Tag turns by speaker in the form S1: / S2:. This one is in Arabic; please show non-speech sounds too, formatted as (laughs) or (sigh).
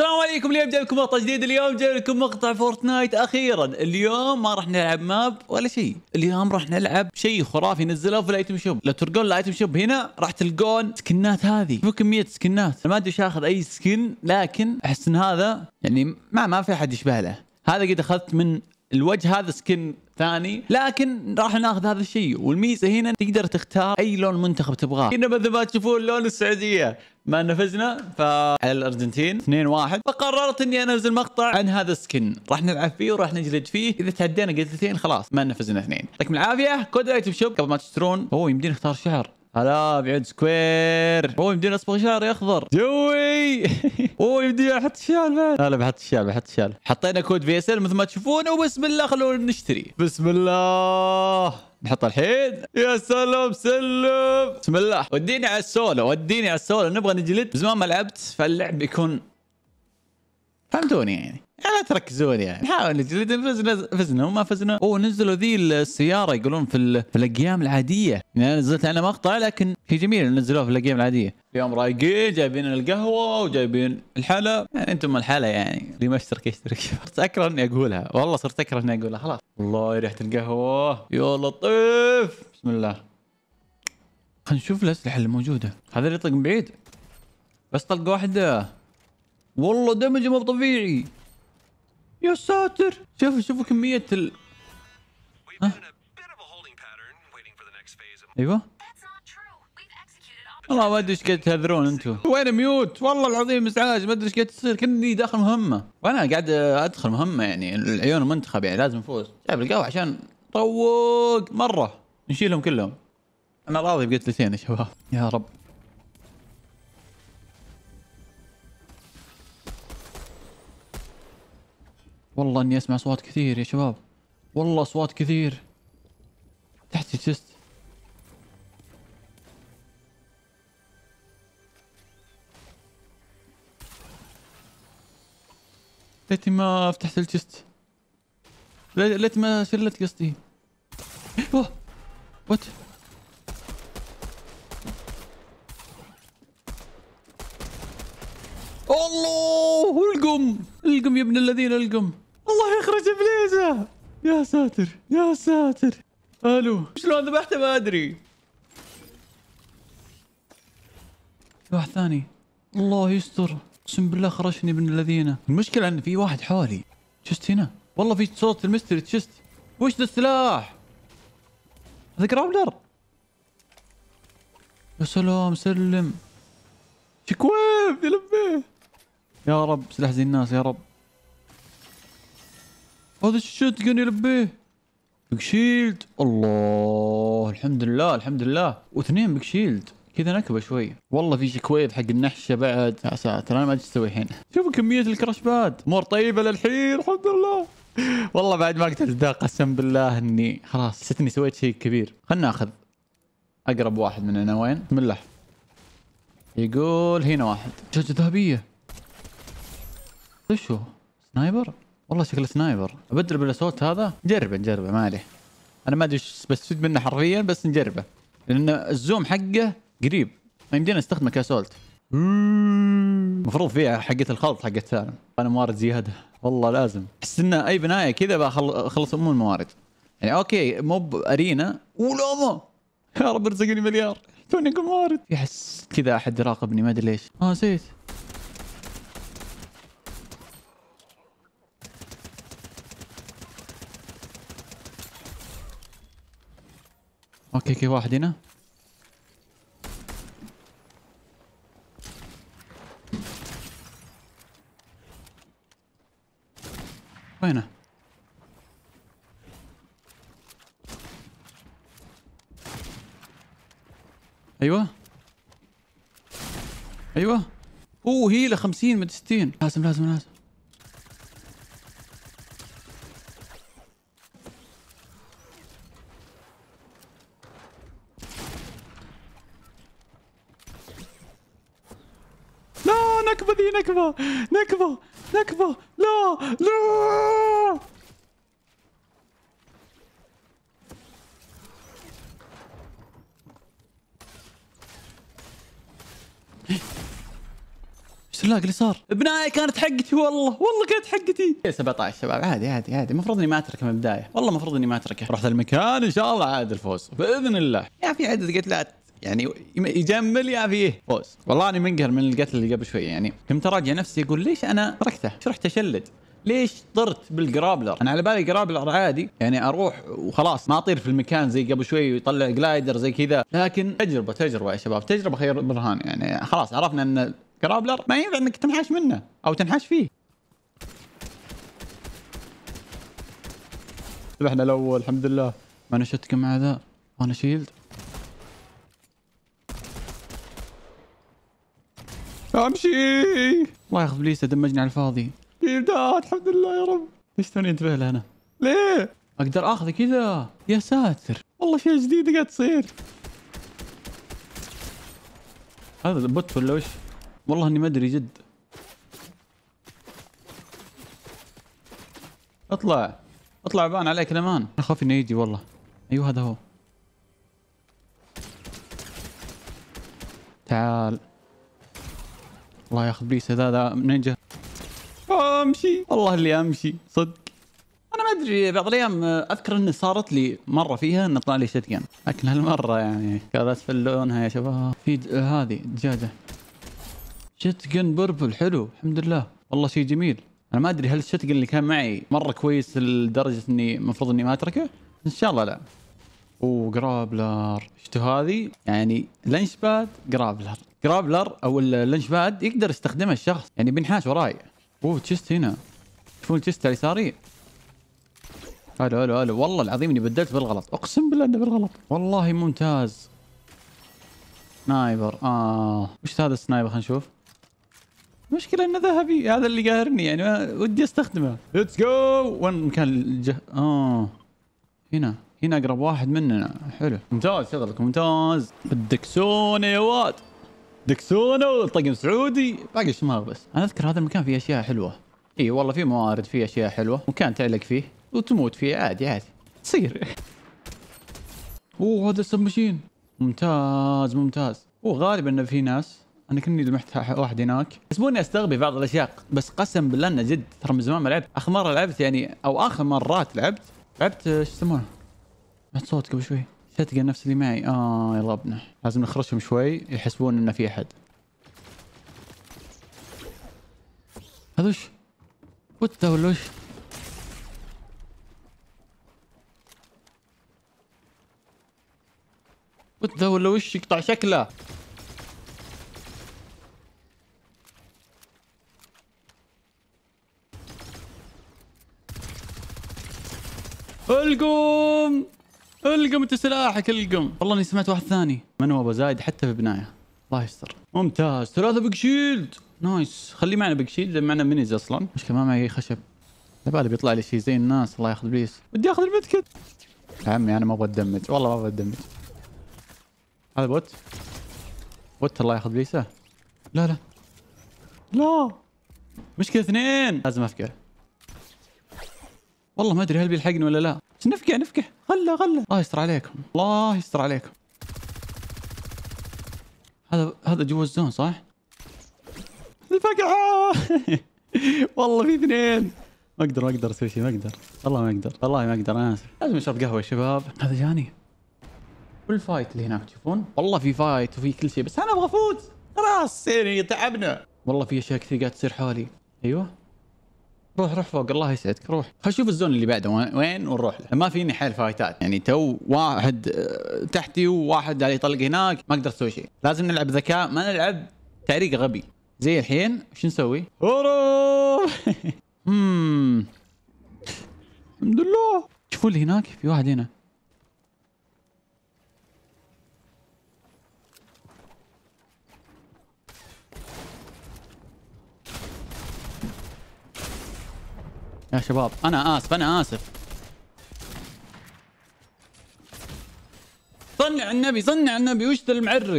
S1: السلام عليكم اليوم جايب لكم مقطع جديد اليوم جايب لكم مقطع فورتنايت اخيرا اليوم ما راح نلعب ماب ولا شيء اليوم راح نلعب شيء خرافي نزلوه في الايتم شوب لو ترقون الايتم شوب هنا راح تلقون سكنات هذه في كميه سكنات ما ادري اخذ اي سكن لكن احس ان هذا يعني ما ما في احد يشبه له هذا قد اخذت من الوجه هذا سكن ثاني لكن راح ناخذ هذا الشيء والميزه هنا تقدر تختار اي لون منتخب تبغاه هنا مثل ما تشوفون لون السعوديه ما نفذنا فعلى الارجنتين 2 1 فقررت اني انزل مقطع عن هذا السكن راح نلعب فيه وراح نجلد فيه اذا تعدينا قلتين خلاص ما نفزنا اثنين يعطيكم العافيه كود ايتم شوب قبل ما تشترون اوه يمديني اختار شعر هلا بعد سكوير اوه يمديني اصبغ شعري اخضر جوي (laughs) اوه يمدي احط شال بعد لا لا بحط شال بحط شال حطينا كود ال مثل ما تشوفون وبسم الله خلونا نشتري بسم الله نحط الحين يا سلام سلم بسم الله وديني على السولو وديني على السولو نبغى نجلد زمان ما لعبت فاللعب يكون فهمتوني يعني لا تركزون يعني نحاول نجلد فزنا فزنا وما فزنا ونزلوا ذي السياره يقولون في, في الاقيام العاديه يعني نزلت انا مقطع لكن هي جميله نزلوها في الاقيام العاديه اليوم رايقين جايبين القهوه وجايبين الحلا يعني انتم الحلا يعني اللي ما اشترك يشترك (laughs) صرت اكره اني اقولها والله صرت اكره اني اقولها خلاص والله ريحه القهوه يا لطيف بسم الله خلينا نشوف الاسلحه الموجوده هذا اللي يطلق من بعيد بس طلقه واحده والله دمج مو طبيعي يا ساتر شوف شوفوا كميه ال ايوه والله ما ادري ايش قاعد تهذرون انتم وين ميوت والله العظيم ازعاج ما ادري ايش قاعد تصير كني داخل مهمه وانا قاعد ادخل مهمه يعني العيون المنتخب يعني لازم نفوز جايب القهوه عشان طوق مره نشيلهم كلهم انا راضي بقتلتين يا شباب يا رب والله اني اسمع اصوات كثير يا شباب والله اصوات كثير تحتي الجست ليتني ما فتحت التشست ليت ما شلت قصدي اوه وات الله القم القم يا ابن الذين القم يا ساتر يا ساتر الو شلون ذبحته ما ادري واحد ثاني الله يستر اقسم بالله خرجني من الذين المشكله ان في واحد حولي تشست هنا والله في صوت المستري تشست وش ذا السلاح هذا جرابلر يا سلام سلم شكويف يلبيه يا رب سلاح زي الناس يا رب هذا الشوتجن يلبيه بيك شيلد الله الحمد لله الحمد لله واثنين بيك شيلد كذا نكبه شوي والله في شكويف حق النحشه بعد يا ساتر انا ما ادري اسوي الحين شوفوا كميه الكراش باد امور طيبه للحين الحمد لله والله بعد ما قتلت ذا قسم بالله اني خلاص حسيت اني سويت شيء كبير خلنا ناخذ اقرب واحد من هنا وين بسم الله يقول هنا واحد دجاجه ذهبيه ايش هو سنايبر والله شكله سنايبر ابدل بالاسوت هذا نجربه نجربه ما عليه انا ما ادري ايش بستفيد منه حرفيا بس نجربه لان الزوم حقه قريب ما يمدينا نستخدمه كاسولت المفروض فيها حقه الخلط حقه سالم انا موارد زياده والله لازم احس انه اي بنايه كذا بخلص ام الموارد يعني اوكي مو بارينا ما يا رب ارزقني مليار توني موارد يحس كذا احد يراقبني ما ادري ليش اه نسيت اوكي كي واحد هنا وينه ايوه ايوه اوه هيله 50 من 60 لازم لازم لازم نكبة دي نكبه نكبه نكبه لا لا ايش اللاق اللي صار؟ ابنائي كانت حقتي والله والله كانت حقتي 17 شباب عادي عادي عادي المفروض اني ما اتركه من البدايه والله المفروض اني ما اتركه رحت المكان ان شاء الله عاد الفوز باذن الله يا في عدد قتلات يعني يجمل يا فيه فوز والله اني منقهر من القتل اللي قبل شوي يعني كنت اراجع نفسي اقول ليش انا تركته ايش رحت اشلد ليش طرت بالجرابلر؟ انا على بالي جرابلر عادي يعني اروح وخلاص ما اطير في المكان زي قبل شوي ويطلع جلايدر زي كذا، لكن تجربه تجربه يا شباب، تجربه خير برهان يعني خلاص عرفنا ان جرابلر ما ينفع انك تنحاش منه او تنحاش فيه. ذبحنا الاول الحمد لله. ما نشتكم مع ذا وانا شيلد امشي الله ياخذ ابليس دمجني على الفاضي امداد الحمد لله يا رب ليش توني انتبه له انا؟ ليه؟ اقدر اخذه كذا يا ساتر والله اشياء جديده قاعد تصير هذا بوت ولا وش؟ والله اني ما ادري جد اطلع اطلع بان عليك الامان انا خاف انه يجي والله ايوه هذا هو تعال الله ياخذ بيس هذا منين جه؟ امشي والله اللي امشي صدق انا ما ادري بعض الايام اذكر اني صارت لي مره فيها ان طلع لي جن لكن هالمره يعني كذا اسفل لونها يا شباب في هذه دجاجه جن بربل حلو الحمد لله والله شيء جميل انا ما ادري هل جن اللي كان معي مره كويس لدرجه اني المفروض اني ما اتركه ان شاء الله لا اوه جرابلر شفتوا هذه يعني لانش باد جرابلر جرابلر او اللنش باد يقدر يستخدمها الشخص يعني بنحاش وراي اوه تشست هنا تشوفون تشست على يساري الو الو الو والله العظيم اني بدلت بالغلط اقسم بالله اني بالغلط والله ممتاز سنايبر اه وش هذا السنايبر خلينا نشوف المشكله انه ذهبي هذا اللي قاهرني يعني ودي استخدمه ليتس جو وين مكان الجه اه هنا هنا اقرب واحد مننا حلو ممتاز شغلك ممتاز بدك سوني يا واد دكسونه وطقم سعودي باقي شماغ بس انا اذكر هذا المكان فيه اشياء حلوه اي والله في موارد فيه اشياء حلوه مكان تعلق فيه وتموت فيه عادي عادي تصير اوه هذا السب ماشين ممتاز ممتاز وغالبا انه في ناس انا كني لمحت واحد هناك يسبوني استغبي بعض الاشياء بس قسم بالله انه جد ترى من زمان ما لعبت اخر مره لعبت يعني او اخر مرات لعبت لعبت شو يسمونه؟ سمعت صوت قبل شوي تلقى نفس اللي معي اه يلا ابنا لازم نخرجهم شوي يحسبون ان في احد هذا وش؟ وات ولا وش؟ وات ولا وش يقطع شكله القم انت سلاحك القم والله اني سمعت واحد ثاني من هو ابو زايد حتى في بنايه الله يستر ممتاز ثلاثه بيج شيلد نايس خليه معنا بيج شيلد معنا مينيز اصلا مش ما معي خشب على بالي بيطلع لي شيء زي الناس الله ياخذ بليس بدي اخذ كت يا عمي انا ما ابغى ادمج والله ما ابغى ادمج هذا بوت بوت الله ياخذ بليسه لا لا لا مشكله اثنين لازم افقع والله ما ادري هل بيلحقني ولا لا نفقع نفقع غله غله الله يستر عليكم الله يستر عليكم هذا هذا جوا الزون صح؟ الفقعه (laughs) والله في اثنين ما اقدر ما اقدر اسوي شيء ما اقدر والله ما اقدر والله ما اقدر انا اسف لازم اشرب قهوه يا شباب هذا جاني والفايت اللي هناك تشوفون والله في فايت وفي كل شيء بس انا ابغى افوز خلاص يعني تعبنا والله في اشياء كثير قاعد تصير حولي ايوه روح روح فوق الله يسعدك روح خلينا نشوف الزون اللي بعده وين ونروح له ما فيني حيل فايتات يعني تو واحد آه، تحتي وواحد علي يطلق هناك ما اقدر اسوي شيء لازم نلعب ذكاء ما نلعب تعريق غبي زي الحين شو نسوي؟ هروب (laughs) الحمد لله شوفوا اللي هناك في واحد هنا يا شباب انا اسف انا اسف صنع النبي صنع النبي وش المعرق